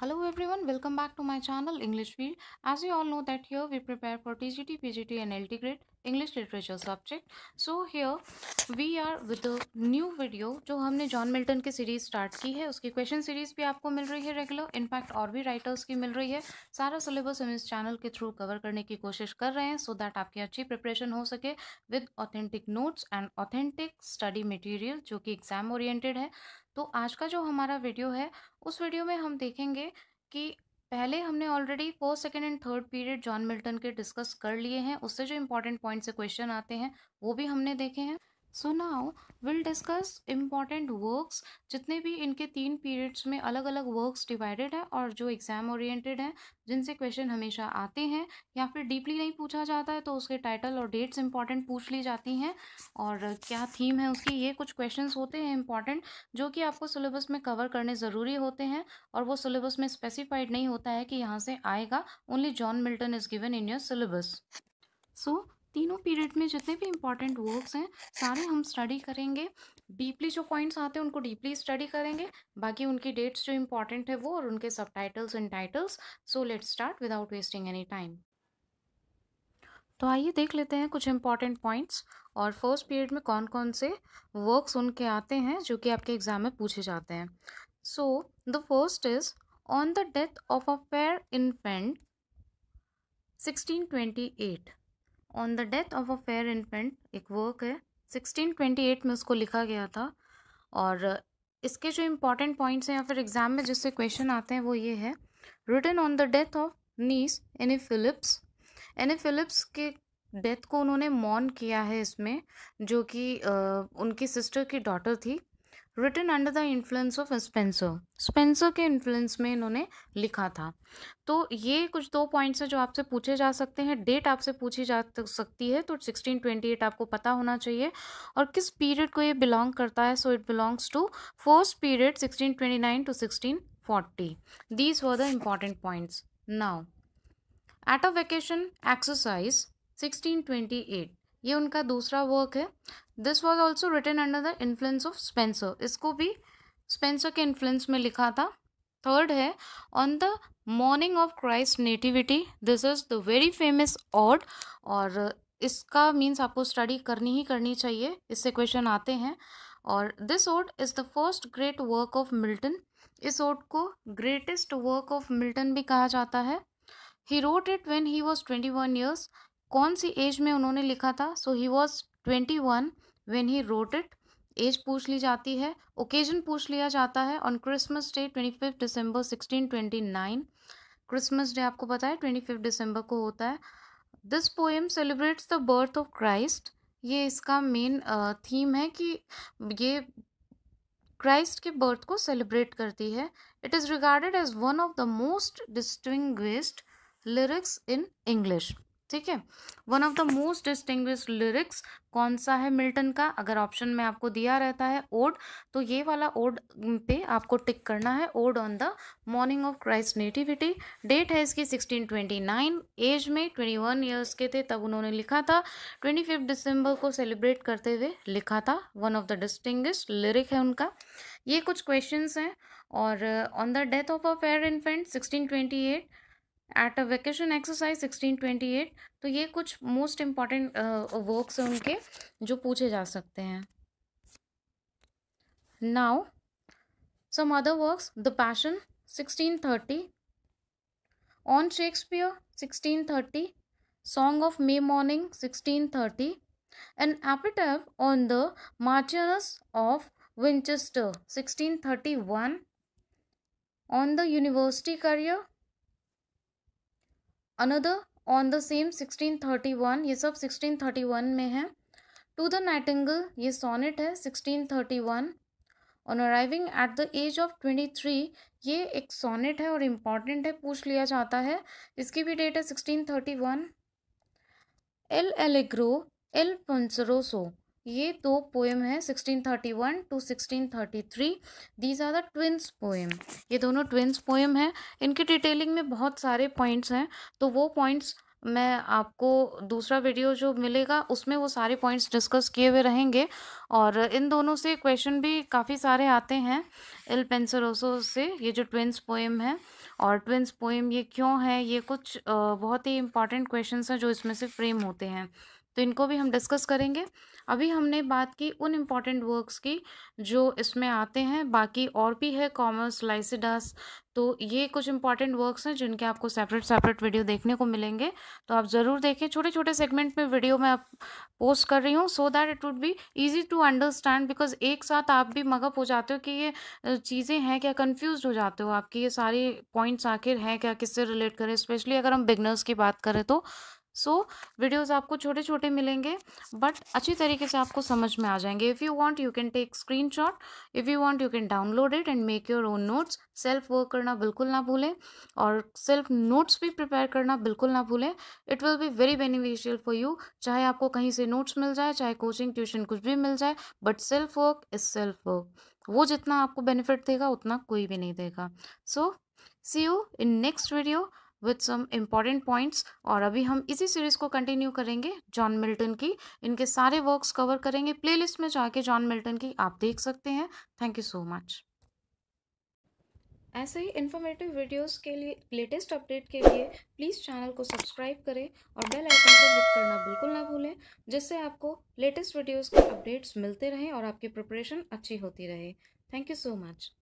Hello everyone, welcome back to my channel English Field. As you all know that here we prepare for TGT, PGT and LT grade. English literature subject so here we are with new video जो हमने John Milton की series start की है उसकी question series भी आपको मिल रही है रेगुलर इनफैक्ट और भी राइटर्स की मिल रही है सारा सिलेबस हम इस चैनल के थ्रू कवर करने की कोशिश कर रहे हैं सो so दैट आपकी अच्छी प्रिपरेशन हो सके with authentic notes and authentic study material जो कि एग्ज़ाम ओरिएंटेड है तो आज का जो हमारा वीडियो है उस वीडियो में हम देखेंगे कि पहले हमने already first second and third period John Milton के डिस्कस कर लिए हैं उससे जो इंपॉर्टेंट पॉइंट से क्वेश्चन आते हैं वो भी हमने देखे हैं so now will discuss important works जितने भी इनके तीन पीरियड्स में अलग अलग वर्क्स डिवाइडेड हैं और जो एग्ज़ाम ओरिएंटेड हैं जिनसे क्वेश्चन हमेशा आते हैं या फिर डीपली नहीं पूछा जाता है तो उसके टाइटल और डेट्स इंपॉर्टेंट पूछ ली जाती हैं और क्या थीम है उसकी ये कुछ क्वेश्चंस होते हैं इंपॉर्टेंट जो कि आपको सिलेबस में कवर करने ज़रूरी होते हैं और वो सिलेबस में स्पेसिफाइड नहीं होता है कि यहाँ से आएगा only John Milton is given in your syllabus so तीनों पीरियड में जितने भी इम्पॉर्टेंट वर्क्स हैं सारे हम स्टडी करेंगे डीपली जो पॉइंट्स आते हैं उनको डीपली स्टडी करेंगे बाकी उनकी डेट्स जो इम्पॉर्टेंट है वो और उनके सब titles and titles so let start without wasting any time तो आइए देख लेते हैं कुछ इंपॉर्टेंट पॉइंट्स और फर्स्ट पीरियड में कौन कौन से वर्क्स उनके आते हैं जो कि आपके एग्ज़ाम में पूछे जाते हैं so the first is on the death of a fair infant at on the death of a fair infant एक वर्क है 1628 में उसको लिखा गया था और इसके जो इम्पोर्टेंट पॉइंट्स हैं या फिर एग्जाम में जिससे क्वेश्चन आते हैं वो ये है return on the death of niece Anne Phillips Anne Phillips के डेथ को उन्होंने मॉन किया है इसमें जो कि उनकी सिस्टर की डॉटर थी written under the influence of Spenser Spenser के इन्फ्लुएंस में इन्होंने लिखा था तो ये कुछ दो पॉइंट्स हैं जो आपसे पूछे जा सकते हैं डेट आपसे पूछी जा सकती है तो सिक्सटीन ट्वेंटी एट आपको पता होना चाहिए और किस पीरियड को ये बिलोंग करता है so it belongs to first period sixteen twenty nine to sixteen forty these were the important points now vacation exercise sixteen twenty 1628 ये उनका दूसरा वर्क है this was also return under the influence of Spenser इसको भी Spencer के influence में लिखा था थर्ड है on the morning of Christ nativity this is the very famous ode और इसका मीन्स आपको स्टडी करनी ही करनी चाहिए इससे क्वेश्चन आते हैं और this ode is the first great work of Milton इस ओड को ग्रेटेस्ट वर्क ऑफ मिल्टन भी कहा जाता है he wrote it when he was twenty one years कौन सी एज में उन्होंने लिखा था so he was twenty one when he wrote it age पूछ ली जाती है ओकेजन पूछ लिया जाता है on Christmas day twenty fifth December sixteen twenty nine Christmas day आपको पता है ट्वेंटी फिफ्थ दिसंबर को होता है this poem celebrates the birth of Christ ये इसका मेन थीम है कि ये क्राइस्ट के बर्थ को सेलिब्रेट करती है it is regarded as one of the most distinguished lyrics in English ठीक है one of the most distinguish lyrics कौन सा है मिल्टन का अगर ऑप्शन में आपको दिया रहता है ओड तो ये वाला ओड पे आपको टिक करना है ode on the morning of Christ nativity date है इसकी 1629 एज में 21 इयर्स के थे तब उन्होंने लिखा था 25 दिसंबर को सेलिब्रेट करते हुए लिखा था one of the distinguish lyric है उनका ये कुछ क्वेश्चन हैं और on the death of a fair infant sixteen eight a vacation exercise 1628 तो ये कुछ मोस्ट इम्पॉर्टेंट वर्क्स हैं उनके जो पूछे जा सकते हैं now some other works the passion 1630 on Shakespeare 1630 song of May morning 1630 an epitaph on the marchioness of Winchester 1631 on the university carrier another on the same 1631 ये सब 1631 में है टू द नाइटिंगल ये सोनेट है 1631 on arriving at the age of twenty three ये एक sonnet है और इम्पॉर्टेंट है पूछ लिया जाता है इसकी भी डेट है sixteen thirty one L Allegro L Penseroso ये दो पोएम है 1631 to 1633 these are the twins poem ये दोनों ट्विंस पोएम हैं इनके डिटेलिंग में बहुत सारे पॉइंट्स हैं तो वो पॉइंट्स मैं आपको दूसरा वीडियो जो मिलेगा उसमें वो सारे पॉइंट्स डिस्कस किए हुए रहेंगे और इन दोनों से क्वेश्चन भी काफ़ी सारे आते हैं एल पेंसरोसो से ये जो ट्विंस पोएम है और ट्विंस पोएम ये क्यों है ये कुछ बहुत ही इंपॉर्टेंट क्वेश्चंस हैं जो इसमें से फ्रेम होते हैं तो इनको भी हम डिस्कस करेंगे अभी हमने बात की उन इम्पॉर्टेंट वर्क्स की जो इसमें आते हैं बाकी और भी है कॉमर्स लाइसिडास तो ये कुछ इंपॉर्टेंट वर्क्स हैं जिनके आपको सेपरेट सेपरेट वीडियो देखने को मिलेंगे तो आप ज़रूर देखें छोटे छोटे सेगमेंट में वीडियो मैं आप पोस्ट कर रही हूँ so that it would be easy to understand because एक साथ आप भी मगअप हो जाते हो कि ये चीज़ें हैं क्या कन्फ्यूज हो जाते हो आपकी ये सारी पॉइंट्स आखिर हैं क्या किससे रिलेट करें स्पेशली अगर हम बिगनर्स की बात करें तो सो so, वीडियोस आपको छोटे छोटे मिलेंगे बट अच्छी तरीके से आपको समझ में आ जाएंगे if you want you can take screenshot if you want you can download it and make your own notes self work करना बिल्कुल ना भूलें और सेल्फ नोट्स भी प्रिपेयर करना बिल्कुल ना भूलें it will be very beneficial for you चाहे आपको कहीं से नोट्स मिल जाए चाहे कोचिंग ट्यूशन कुछ भी मिल जाए but self work is self work वो जितना आपको बेनिफिट देगा उतना कोई भी नहीं देगा so see you in next video with some important points और अभी हम इसी सीरीज़ को कंटिन्यू करेंगे जॉन मिल्टन की इनके सारे वर्क्स कवर करेंगे प्लेलिस्ट में जाके जॉन मिल्टन की आप देख सकते हैं थैंक यू सो मच ऐसे ही इन्फॉर्मेटिव वीडियोस के लिए लेटेस्ट अपडेट के लिए प्लीज़ चैनल को सब्सक्राइब करें और बेल आइकन को क्लिक करना बिल्कुल ना भूलें जिससे आपको लेटेस्ट वीडियोस के अपडेट्स मिलते रहें और आपकी प्रिपरेशन अच्छी होती रहे थैंक यू सो मच